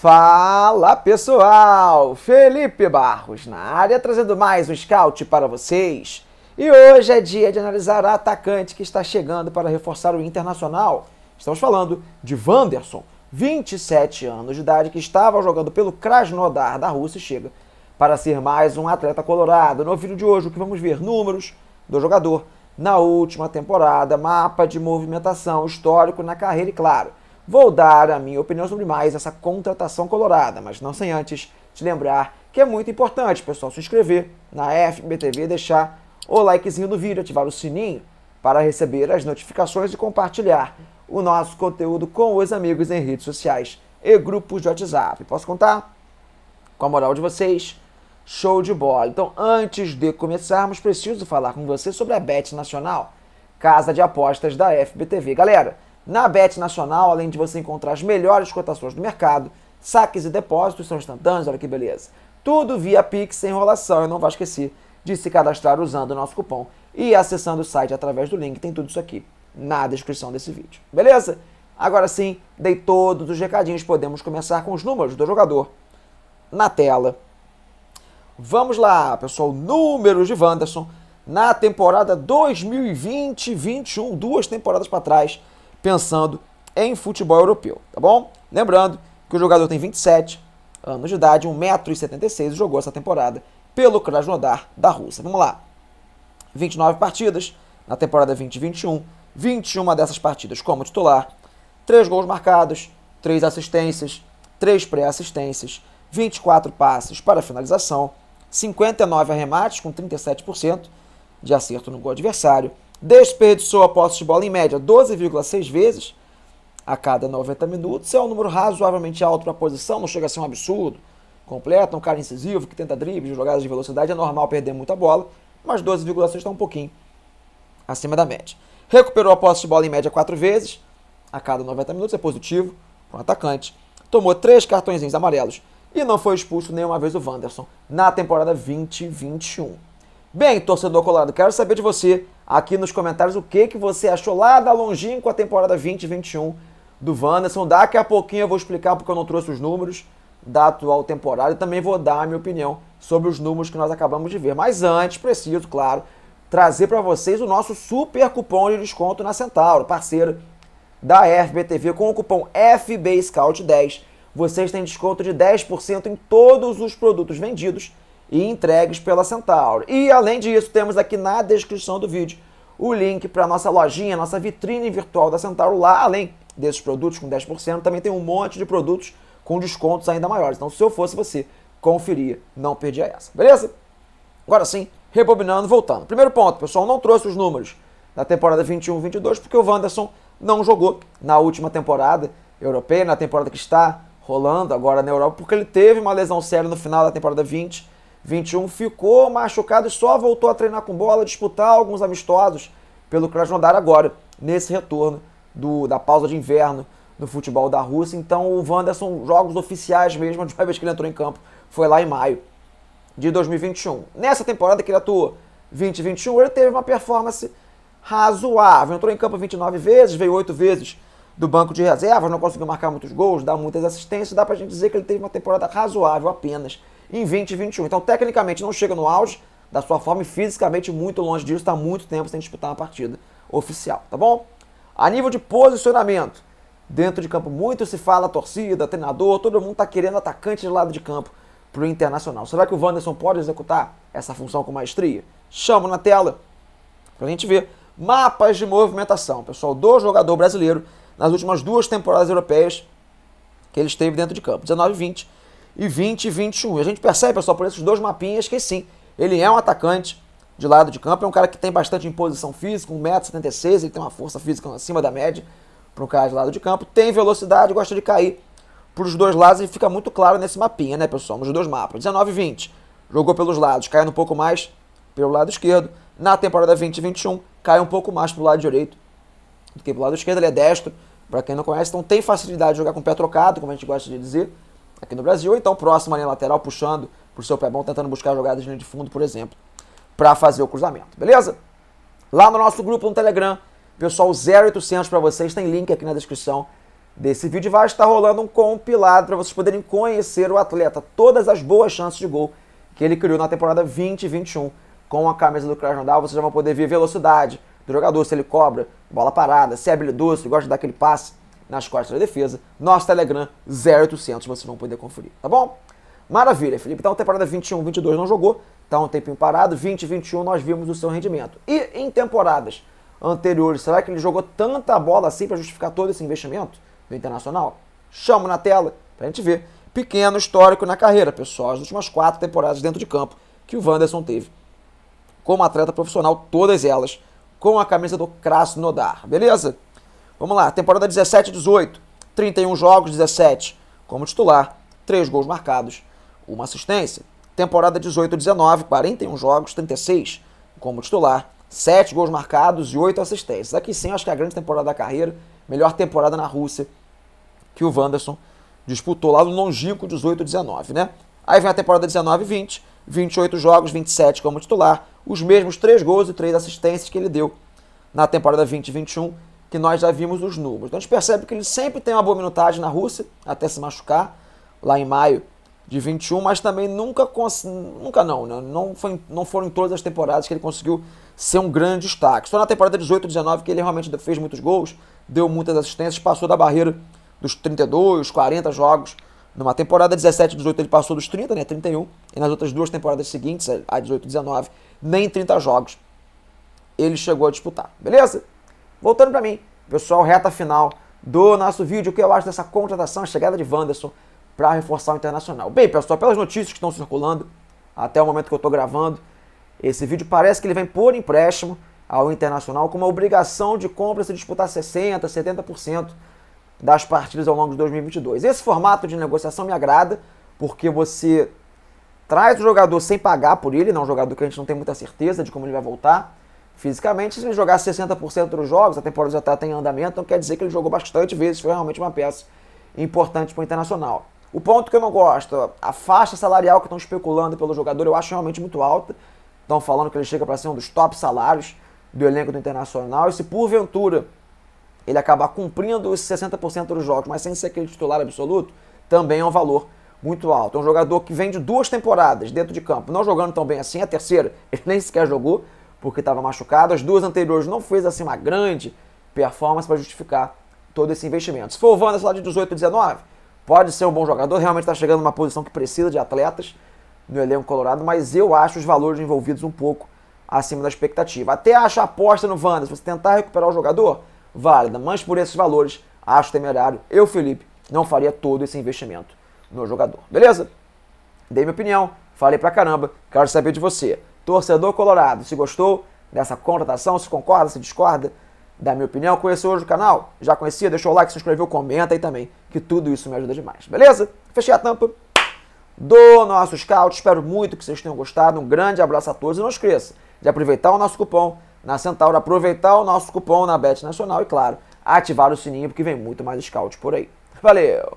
Fala pessoal, Felipe Barros na área trazendo mais um scout para vocês. E hoje é dia de analisar a atacante que está chegando para reforçar o Internacional. Estamos falando de Wanderson, 27 anos de idade, que estava jogando pelo Krasnodar da Rússia e chega para ser mais um atleta colorado. No vídeo de hoje, o que vamos ver? Números do jogador na última temporada, mapa de movimentação, histórico na carreira e, claro, Vou dar a minha opinião sobre mais essa contratação colorada, mas não sem antes te lembrar que é muito importante, pessoal, se inscrever na FBTV, deixar o likezinho do vídeo, ativar o sininho para receber as notificações e compartilhar o nosso conteúdo com os amigos em redes sociais e grupos de WhatsApp. Posso contar? Com a moral de vocês, show de bola. Então, antes de começarmos, preciso falar com você sobre a Bet Nacional, casa de apostas da FBTV. Galera, na Bet Nacional, além de você encontrar as melhores cotações do mercado, saques e depósitos são instantâneos, olha que beleza. Tudo via Pix sem enrolação, eu não vou esquecer de se cadastrar usando o nosso cupom e acessando o site através do link, tem tudo isso aqui na descrição desse vídeo. Beleza? Agora sim, dei todos os recadinhos, podemos começar com os números do jogador na tela. Vamos lá, pessoal, números de Wanderson na temporada 2020-21, duas temporadas para trás pensando em futebol europeu, tá bom? Lembrando que o jogador tem 27 anos de idade, 1,76m, jogou essa temporada pelo Krasnodar da Rússia. Vamos lá. 29 partidas na temporada 2021, 21 dessas partidas como titular, 3 gols marcados, 3 assistências, 3 pré-assistências, 24 passes para finalização, 59 arremates com 37% de acerto no gol adversário, Desperdiçou a posse de bola em média 12,6 vezes a cada 90 minutos. É um número razoavelmente alto para a posição, não chega a ser um absurdo. Completa, é um cara incisivo que tenta dribles, jogadas de velocidade. É normal perder muita bola, mas 12,6 está um pouquinho acima da média. Recuperou a posse de bola em média 4 vezes a cada 90 minutos. É positivo para um atacante. Tomou três cartõezinhos amarelos e não foi expulso nenhuma vez o Wanderson na temporada 2021. Bem, torcedor colado, quero saber de você aqui nos comentários o que, que você achou lá da longínqua temporada 2021 do Wanderson. Daqui a pouquinho eu vou explicar porque eu não trouxe os números da atual temporada e também vou dar a minha opinião sobre os números que nós acabamos de ver. Mas antes, preciso, claro, trazer para vocês o nosso super cupom de desconto na Centauro, parceiro da FBTV, com o cupom FBScout10. Vocês têm desconto de 10% em todos os produtos vendidos e entregues pela Centauro. E além disso, temos aqui na descrição do vídeo o link para nossa lojinha, nossa vitrine virtual da Centauro. Lá, além desses produtos com 10%, também tem um monte de produtos com descontos ainda maiores. Então, se eu fosse você, conferia, não perdia essa, beleza? Agora sim, rebobinando, voltando. Primeiro ponto, pessoal, não trouxe os números da temporada 21-22 porque o Wanderson não jogou na última temporada europeia, na temporada que está rolando agora na Europa, porque ele teve uma lesão séria no final da temporada 20 21 ficou machucado e só voltou a treinar com bola, disputar alguns amistosos pelo Krasnodar agora, nesse retorno do, da pausa de inverno no futebol da Rússia. Então o Wanderson, jogos oficiais mesmo, a última vez que ele entrou em campo foi lá em maio de 2021. Nessa temporada que ele atuou 2021, ele teve uma performance razoável. Entrou em campo 29 vezes, veio 8 vezes do banco de reservas, não conseguiu marcar muitos gols, dar muitas assistências. Dá pra gente dizer que ele teve uma temporada razoável apenas em 2021. Então, tecnicamente, não chega no auge da sua forma e fisicamente muito longe disso, está muito tempo sem disputar uma partida oficial, tá bom? A nível de posicionamento, dentro de campo, muito se fala, torcida, treinador, todo mundo está querendo atacante de lado de campo para o Internacional. Será que o Wanderson pode executar essa função com maestria? Chamo na tela para a gente ver mapas de movimentação, pessoal, do jogador brasileiro nas últimas duas temporadas europeias que ele esteve dentro de campo, 19 e 20 e 20 e 21. A gente percebe, pessoal, por esses dois mapinhas que sim, ele é um atacante de lado de campo, é um cara que tem bastante imposição física, 1,76m, ele tem uma força física acima da média para um cara de lado de campo, tem velocidade, gosta de cair para os dois lados e fica muito claro nesse mapinha, né, pessoal, nos dois mapas. 19 e 20, jogou pelos lados, caindo um pouco mais pelo lado esquerdo. Na temporada e 21, cai um pouco mais para o lado direito do que para o lado esquerdo, ele é destro, para quem não conhece, então tem facilidade de jogar com o pé trocado, como a gente gosta de dizer aqui no Brasil, ou então próximo à linha lateral, puxando por seu pé bom, tentando buscar jogadas de linha de fundo, por exemplo, para fazer o cruzamento, beleza? Lá no nosso grupo no Telegram, pessoal 0800 para vocês, tem link aqui na descrição desse vídeo. Vai estar rolando um compilado para vocês poderem conhecer o atleta, todas as boas chances de gol que ele criou na temporada 2021 com a camisa do Krasnodar. Vocês vão poder ver velocidade do jogador, se ele cobra, bola parada, se é habilidoso, se gosta aquele passe nas costas da defesa. Nosso Telegram 0800, vocês vão poder conferir, tá bom? Maravilha, Felipe. Então, temporada 21, 22 não jogou, tá um tempinho parado. 20, 21 nós vimos o seu rendimento. E em temporadas anteriores, será que ele jogou tanta bola assim para justificar todo esse investimento do Internacional? Chamo na tela pra gente ver. Pequeno histórico na carreira, pessoal. As últimas quatro temporadas dentro de campo que o Wanderson teve como atleta profissional, todas elas com a camisa do Krasnodar, beleza? Vamos lá, temporada 17 18, 31 jogos, 17 como titular, 3 gols marcados, uma assistência. Temporada 18 19, 41 jogos, 36 como titular, 7 gols marcados e 8 assistências. Aqui sim, acho que é a grande temporada da carreira, melhor temporada na Rússia que o Wanderson disputou lá no longínquo 18-19, né? Aí vem a temporada 19-20, 28 jogos, 27 como titular, os mesmos 3 gols e 3 assistências que ele deu na temporada 20-21, que nós já vimos os números. Então a gente percebe que ele sempre tem uma boa minutagem na Rússia, até se machucar, lá em maio de 21, mas também nunca, nunca não, né? não, foi, não foram em todas as temporadas que ele conseguiu ser um grande destaque. Só na temporada 18-19 que ele realmente fez muitos gols, deu muitas assistências, passou da barreira dos 32, 40 jogos numa temporada 17 18 ele passou dos 30, né, 31, e nas outras duas temporadas seguintes, a 18 19, nem 30 jogos ele chegou a disputar. Beleza? Voltando para mim, pessoal, reta final do nosso vídeo, o que eu acho dessa contratação, a chegada de Wanderson para reforçar o Internacional. Bem, pessoal, pelas notícias que estão circulando, até o momento que eu estou gravando, esse vídeo parece que ele vem por empréstimo ao Internacional com uma obrigação de compra se disputar 60%, 70% das partidas ao longo de 2022. Esse formato de negociação me agrada, porque você traz o jogador sem pagar por ele, não é um jogador que a gente não tem muita certeza de como ele vai voltar, fisicamente. Se ele jogar 60% dos jogos, a temporada já está em andamento, então quer dizer que ele jogou bastante vezes, foi realmente uma peça importante para o Internacional. O ponto que eu não gosto, a faixa salarial que estão especulando pelo jogador, eu acho realmente muito alta. Estão falando que ele chega para ser um dos top salários do elenco do Internacional. E se porventura ele acabar cumprindo os 60% dos jogos, mas sem ser aquele titular absoluto, também é um valor muito alto. É um jogador que vem de duas temporadas dentro de campo, não jogando tão bem assim. A terceira, ele nem sequer jogou, porque estava machucado. As duas anteriores não fez assim uma grande performance para justificar todo esse investimento. Se for o Vandas lá de 18 19, pode ser um bom jogador, realmente está chegando numa posição que precisa de atletas no elenco colorado, mas eu acho os valores envolvidos um pouco acima da expectativa. Até acho a aposta no se você tentar recuperar o jogador, válida, mas por esses valores, acho temerário. Eu, Felipe, não faria todo esse investimento no jogador. Beleza? Dei minha opinião, falei pra caramba, quero saber de você. Torcedor Colorado, se gostou dessa contratação, se concorda, se discorda da minha opinião, conheceu hoje o canal? Já conhecia? Deixou o like, se inscreveu, comenta aí também, que tudo isso me ajuda demais, beleza? Fechei a tampa do nosso scout, espero muito que vocês tenham gostado, um grande abraço a todos e não esqueça de aproveitar o nosso cupom na Centauro, aproveitar o nosso cupom na Bet Nacional e, claro, ativar o sininho porque vem muito mais scout por aí. Valeu!